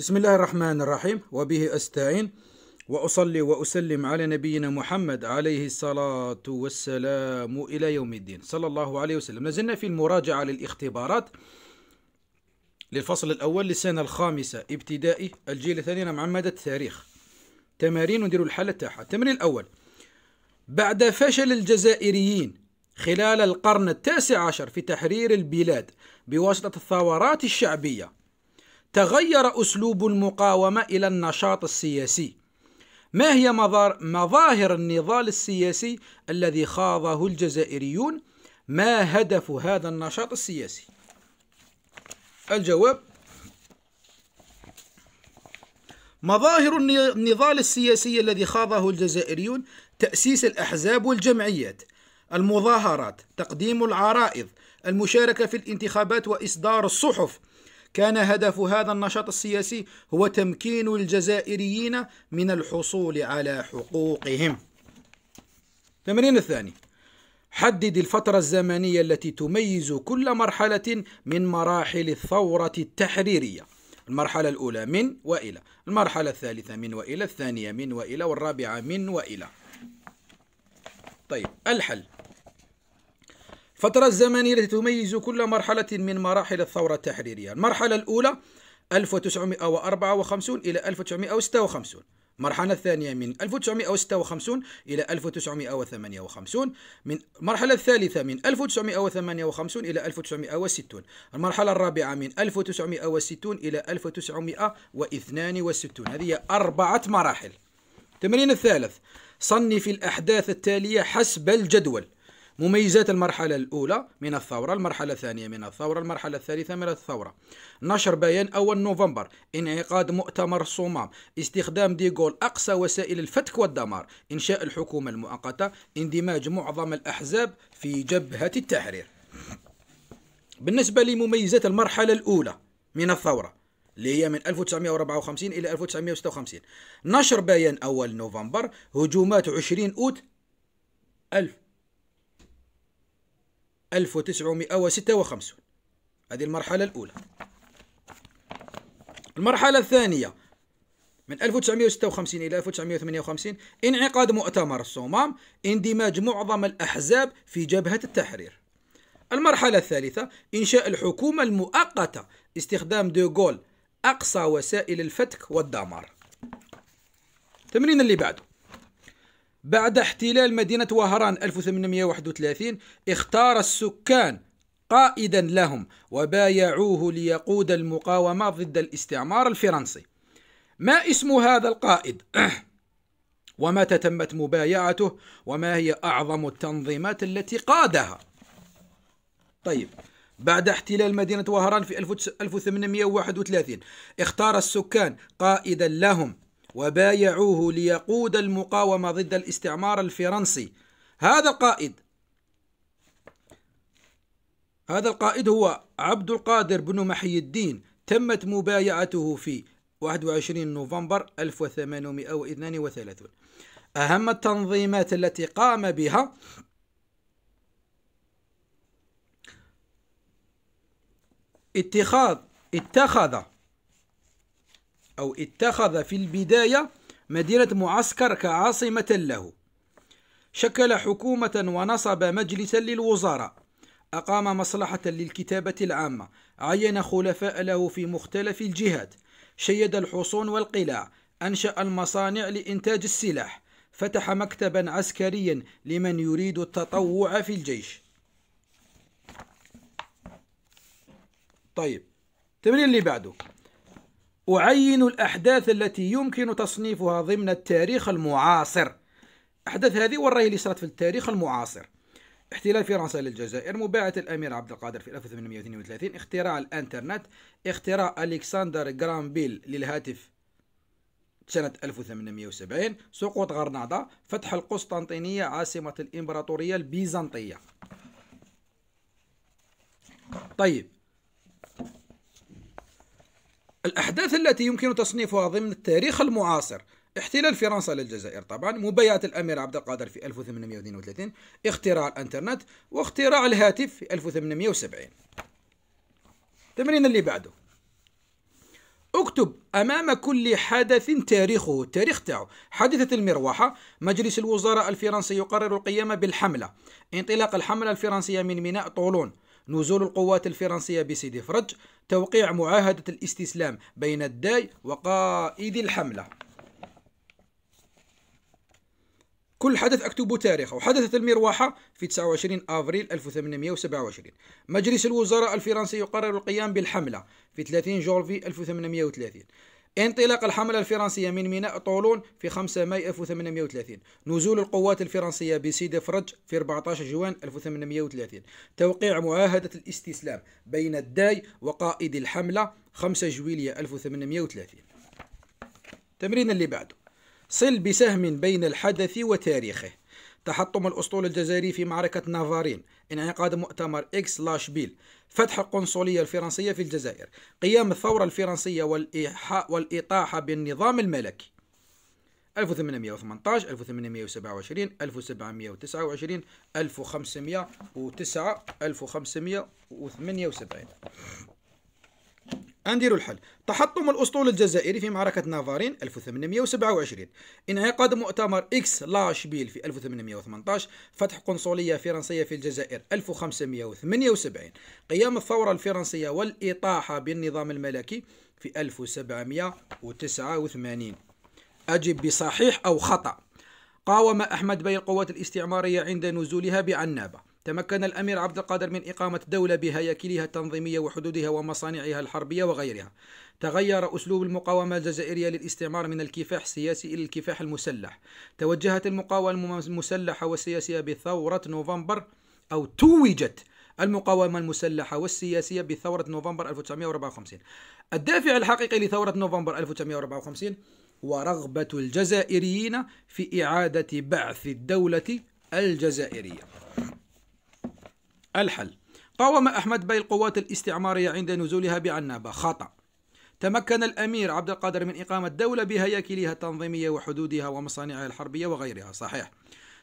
بسم الله الرحمن الرحيم وبه أستعين وأصلي وأسلم على نبينا محمد عليه الصلاة والسلام إلى يوم الدين صلى الله عليه وسلم نزلنا في المراجعة للاختبارات للفصل الأول للسنة الخامسة ابتدائي الجيل الثاني مع نعم، معمدة التاريخ تمارين ونديروا الحالة تاعها التمرين الأول بعد فشل الجزائريين خلال القرن التاسع عشر في تحرير البلاد بواسطة الثورات الشعبية تغير أسلوب المقاومة إلى النشاط السياسي ما هي مظاهر النضال السياسي الذي خاضه الجزائريون ما هدف هذا النشاط السياسي الجواب مظاهر النضال السياسي الذي خاضه الجزائريون تأسيس الأحزاب والجمعيات المظاهرات تقديم العرائض المشاركة في الانتخابات وإصدار الصحف كان هدف هذا النشاط السياسي هو تمكين الجزائريين من الحصول على حقوقهم تمرين الثاني حدد الفترة الزمنية التي تميز كل مرحلة من مراحل الثورة التحريرية المرحلة الأولى من وإلى المرحلة الثالثة من وإلى الثانية من وإلى والرابعة من وإلى طيب الحل الفترة الزمنية التي تميز كل مرحلة من مراحل الثورة التحريرية المرحلة الأولى 1954 إلى 1956 المرحلة الثانية من 1956 إلى 1958 من المرحلة الثالثة من 1958 إلى 1960 المرحلة الرابعة من 1960 إلى 1962 هذه أربعة مراحل التمرين الثالث صنف الأحداث التالية حسب الجدول مميزات المرحلة الأولى من الثورة المرحلة الثانية من الثورة المرحلة الثالثة من الثورة نشر بيان أول نوفمبر انعقاد مؤتمر الصمام استخدام ديغول أقصى وسائل الفتك والدمار إنشاء الحكومة المؤقتة اندماج معظم الأحزاب في جبهة التحرير بالنسبة لمميزات المرحلة الأولى من الثورة اللي هي من 1954 إلى 1956 نشر بيان أول نوفمبر هجومات 20 أوت 1000 1956 هذه المرحلة الأولى المرحلة الثانية من 1956 إلى 1958 انعقاد مؤتمر الصومام اندماج معظم الأحزاب في جبهة التحرير المرحلة الثالثة إنشاء الحكومة المؤقتة استخدام دوغول أقصى وسائل الفتك والدمار تمرين اللي بعده بعد احتلال مدينة وهران 1831 اختار السكان قائدا لهم وبايعوه ليقود المقاومة ضد الاستعمار الفرنسي ما اسم هذا القائد؟ ومتى تمت مبايعته وما هي أعظم التنظيمات التي قادها طيب بعد احتلال مدينة وهران في 1831 اختار السكان قائدا لهم وبايعوه ليقود المقاومة ضد الاستعمار الفرنسي هذا القائد هذا القائد هو عبد القادر بن محي الدين تمت مبايعته في 21 نوفمبر 1832 أهم التنظيمات التي قام بها اتخاذ اتخذ أو اتخذ في البداية مدينة معسكر كعاصمة له شكل حكومة ونصب مجلسا للوزراء أقام مصلحة للكتابة العامة عين خلفاء له في مختلف الجهات شيد الحصون والقلاع أنشأ المصانع لإنتاج السلاح فتح مكتبا عسكريا لمن يريد التطوع في الجيش طيب التمرين اللي بعده أعين الأحداث التي يمكن تصنيفها ضمن التاريخ المعاصر أحداث هذه والرأي اللي صارت في التاريخ المعاصر احتلال فرنسا للجزائر مباعثة الأمير عبد القادر في 1832 اختراع الإنترنت اختراع ألكسندر جرامبيل للهاتف سنة 1870 سقوط غرناطة فتح القسطنطينية عاصمة الإمبراطورية البيزنطية طيب الأحداث التي يمكن تصنيفها ضمن التاريخ المعاصر احتلال فرنسا للجزائر طبعا مبايعة الأمير عبد القادر في 1832 اختراع الإنترنت واختراع الهاتف في 1870 تمرين اللي بعده اكتب امام كل حدث تاريخه التاريخ تاعه حادثه المروحه مجلس الوزراء الفرنسي يقرر القيام بالحمله انطلاق الحمله الفرنسيه من ميناء طولون نزول القوات الفرنسية بسيدي فرج توقيع معاهدة الاستسلام بين الداي وقائد الحملة كل حدث أكتبه تاريخه وحدثت المروحة في 29 أفريل 1827 مجلس الوزراء الفرنسي يقرر القيام بالحملة في 30 جولفي 1830 انطلاق الحملة الفرنسية من ميناء طولون في 5 ماي 1830 نزول القوات الفرنسية بسيدي فرج في 14 جوان 1830 توقيع معاهدة الاستسلام بين الداي وقائد الحملة 5 جويلية 1830 تمرين اللي بعده صل بسهم بين الحدث وتاريخه تحطم الأسطول الجزائري في معركة نافارين انعقاد مؤتمر إكس لاش بيل فتح القنصلية الفرنسية في الجزائر قيام الثورة الفرنسية والإيحاء والإطاحة بالنظام الملكي 1818 1827 1729 1509 1578 نديروا الحل تحطم الاسطول الجزائري في معركه نافارين 1827 انعقاد مؤتمر اكس لاشبيل في 1818 فتح قنصليه فرنسيه في الجزائر 1578 قيام الثوره الفرنسيه والاطاحه بالنظام الملكي في 1789 اجب بصحيح او خطا قاوم احمد بي القوات الاستعماريه عند نزولها بعنابه تمكن الأمير عبد القادر من إقامة دولة بهياكلها التنظيمية وحدودها ومصانعها الحربية وغيرها تغير أسلوب المقاومة الجزائرية للاستعمار من الكفاح السياسي إلى الكفاح المسلح توجهت المقاومة المسلحة والسياسية بثورة نوفمبر أو توجت المقاومة المسلحة والسياسية بثورة نوفمبر 1954 الدافع الحقيقي لثورة نوفمبر 1954 ورغبة الجزائريين في إعادة بعث الدولة الجزائرية الحل قاوم أحمد باي القوات الاستعمارية عند نزولها بعنابة خطأ تمكن الأمير عبد القادر من إقامة دولة بهياكلها التنظيمية وحدودها ومصانعها الحربية وغيرها صحيح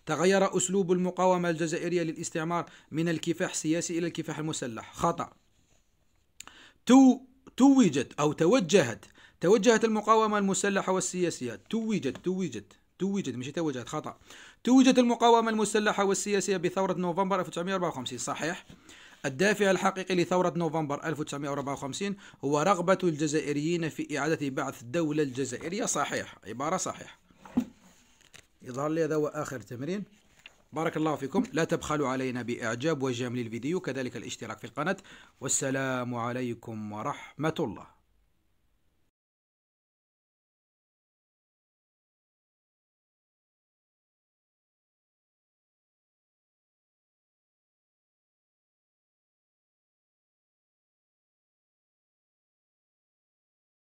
تغير أسلوب المقاومة الجزائرية للاستعمار من الكفاح السياسي إلى الكفاح المسلح خطأ تو توجت أو توجهت توجهت المقاومة المسلحة والسياسية توجت توجت توجد ماشي توجد خطأ توجد المقاومة المسلحة والسياسية بثورة نوفمبر 1954 صحيح الدافع الحقيقي لثورة نوفمبر 1954 هو رغبة الجزائريين في إعادة بعث الدولة الجزائرية صحيح عبارة صحيح يظهر لي هذا هو آخر تمرين بارك الله فيكم لا تبخلوا علينا بإعجاب وجميل الفيديو كذلك الاشتراك في القناة والسلام عليكم ورحمة الله